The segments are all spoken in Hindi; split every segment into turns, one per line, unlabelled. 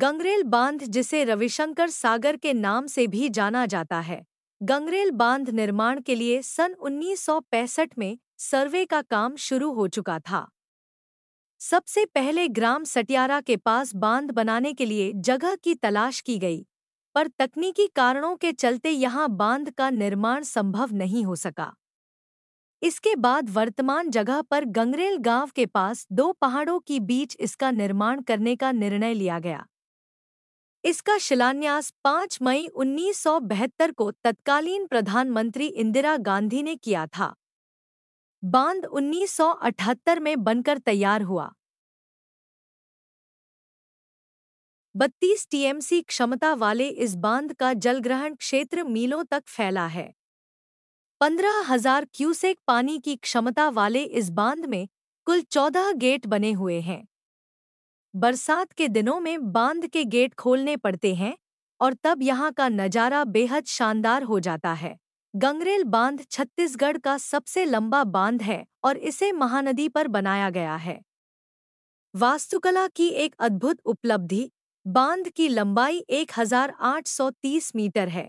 गंगरेल बांध जिसे रविशंकर सागर के नाम से भी जाना जाता है गंगरेल बांध निर्माण के लिए सन 1965 में सर्वे का काम शुरू हो चुका था सबसे पहले ग्राम सटियारा के पास बांध बनाने के लिए जगह की तलाश की गई पर तकनीकी कारणों के चलते यहां बांध का निर्माण संभव नहीं हो सका इसके बाद वर्तमान जगह पर गंगरेल गांव के पास दो पहाड़ों के बीच इसका निर्माण करने का निर्णय लिया गया इसका शिलान्यास 5 मई उन्नीस को तत्कालीन प्रधानमंत्री इंदिरा गांधी ने किया था बांध 1978 में बनकर तैयार हुआ 32 टीएमसी क्षमता वाले इस बांध का जलग्रहण क्षेत्र मीलों तक फैला है 15,000 हजार क्यूसेक पानी की क्षमता वाले इस बांध में कुल चौदह गेट बने हुए हैं बरसात के दिनों में बांध के गेट खोलने पड़ते हैं और तब यहाँ का नज़ारा बेहद शानदार हो जाता है गंगरेल बांध छत्तीसगढ़ का सबसे लंबा बांध है और इसे महानदी पर बनाया गया है वास्तुकला की एक अद्भुत उपलब्धि बांध की लंबाई 1830 मीटर है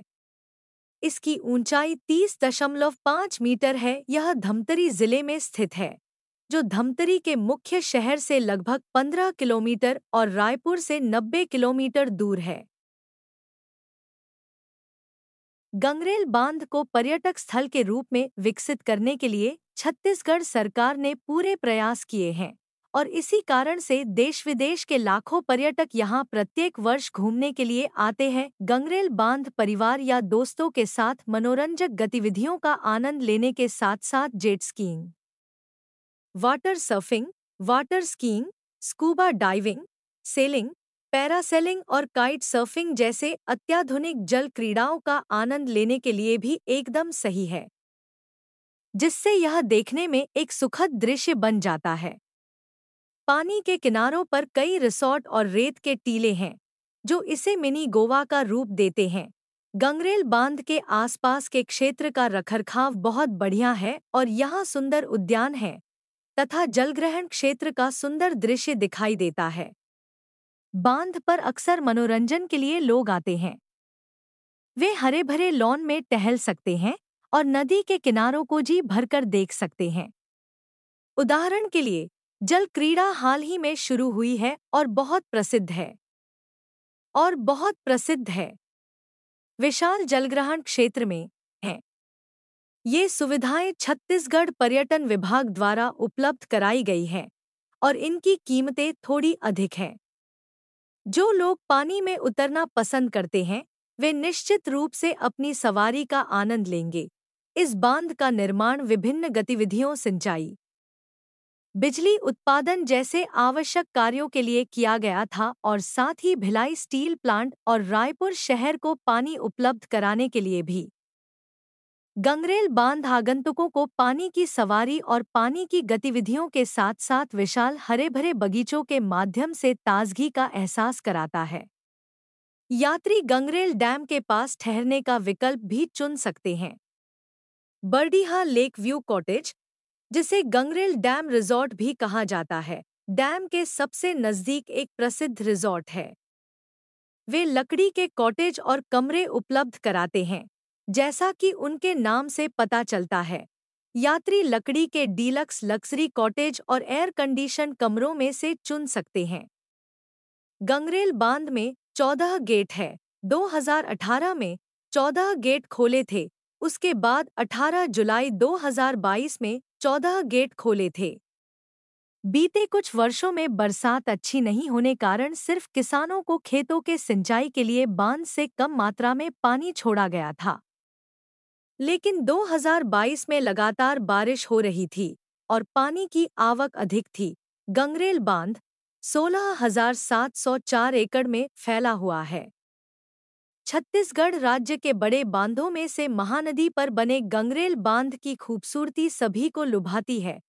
इसकी ऊंचाई 30.5 मीटर है यह धमतरी जिले में स्थित है जो धमतरी के मुख्य शहर से लगभग 15 किलोमीटर और रायपुर से 90 किलोमीटर दूर है गंगरेल बांध को पर्यटक स्थल के रूप में विकसित करने के लिए छत्तीसगढ़ सरकार ने पूरे प्रयास किए हैं और इसी कारण से देश विदेश के लाखों पर्यटक यहाँ प्रत्येक वर्ष घूमने के लिए आते हैं गंगरेल बांध परिवार या दोस्तों के साथ मनोरंजक गतिविधियों का आनंद लेने के साथ साथ jet skiing water surfing water skiing scuba diving sailing parasailing और काइट सर्फिंग जैसे अत्याधुनिक जल क्रीड़ाओं का आनंद लेने के लिए भी एकदम सही है जिससे यह देखने में एक सुखद दृश्य बन जाता है पानी के किनारों पर कई रिसॉर्ट और रेत के टीले हैं जो इसे मिनी गोवा का रूप देते हैं गंगरेल बांध के आसपास के क्षेत्र का रखरखाव बहुत बढ़िया है और यहाँ सुंदर उद्यान है तथा जलग्रहण क्षेत्र का सुंदर दृश्य दिखाई देता है बांध पर अक्सर मनोरंजन के लिए लोग आते हैं वे हरे भरे लॉन में टहल सकते हैं और नदी के किनारों को जी भरकर देख सकते हैं उदाहरण के लिए जल क्रीड़ा हाल ही में शुरू हुई है और बहुत प्रसिद्ध है और बहुत प्रसिद्ध है विशाल जलग्रहण क्षेत्र में ये सुविधाएं छत्तीसगढ़ पर्यटन विभाग द्वारा उपलब्ध कराई गई हैं और इनकी कीमतें थोड़ी अधिक हैं जो लोग पानी में उतरना पसंद करते हैं वे निश्चित रूप से अपनी सवारी का आनंद लेंगे इस बांध का निर्माण विभिन्न गतिविधियों सिंचाई बिजली उत्पादन जैसे आवश्यक कार्यों के लिए किया गया था और साथ ही भिलाई स्टील प्लांट और रायपुर शहर को पानी उपलब्ध कराने के लिए भी गंगरेल बांध आगंतुकों को पानी की सवारी और पानी की गतिविधियों के साथ साथ विशाल हरे भरे बगीचों के माध्यम से ताजगी का एहसास कराता है यात्री गंगरेल डैम के पास ठहरने का विकल्प भी चुन सकते हैं बर्डीहा लेक व्यू कॉटेज जिसे गंगरेल डैम रिजॉर्ट भी कहा जाता है डैम के सबसे नज़दीक एक प्रसिद्ध रिजॉर्ट है वे लकड़ी के कॉटेज और कमरे उपलब्ध कराते हैं जैसा कि उनके नाम से पता चलता है यात्री लकड़ी के डीलक्स लक्सरी कॉटेज और एयर कंडीशन कमरों में से चुन सकते हैं गंगरेल बांध में 14 गेट है 2018 में 14 गेट खोले थे उसके बाद 18 जुलाई 2022 में 14 गेट खोले थे बीते कुछ वर्षों में बरसात अच्छी नहीं होने कारण सिर्फ किसानों को खेतों के सिंचाई के लिए बांध से कम मात्रा में पानी छोड़ा गया था लेकिन 2022 में लगातार बारिश हो रही थी और पानी की आवक अधिक थी गंगरेल बांध 16,704 एकड़ में फैला हुआ है छत्तीसगढ़ राज्य के बड़े बांधों में से महानदी पर बने गंगरेल बांध की खूबसूरती सभी को लुभाती है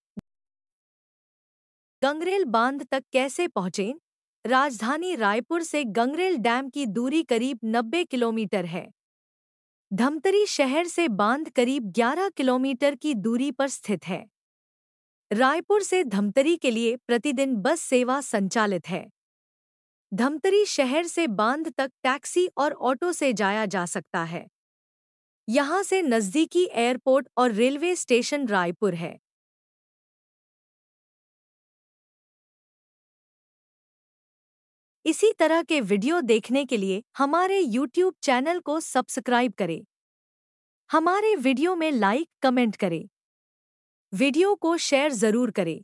गंगरेल बांध तक कैसे पहुंचें राजधानी रायपुर से गंगरेल डैम की दूरी करीब 90 किलोमीटर है धमतरी शहर से बांध करीब 11 किलोमीटर की दूरी पर स्थित है रायपुर से धमतरी के लिए प्रतिदिन बस सेवा संचालित है धमतरी शहर से बांध तक टैक्सी और ऑटो से जाया जा सकता है यहाँ से नज़दीकी एयरपोर्ट और रेलवे स्टेशन रायपुर है इसी तरह के वीडियो देखने के लिए हमारे YouTube चैनल को सब्सक्राइब करें हमारे वीडियो में लाइक कमेंट करें वीडियो को शेयर जरूर करें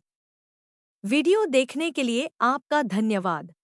वीडियो देखने के लिए आपका धन्यवाद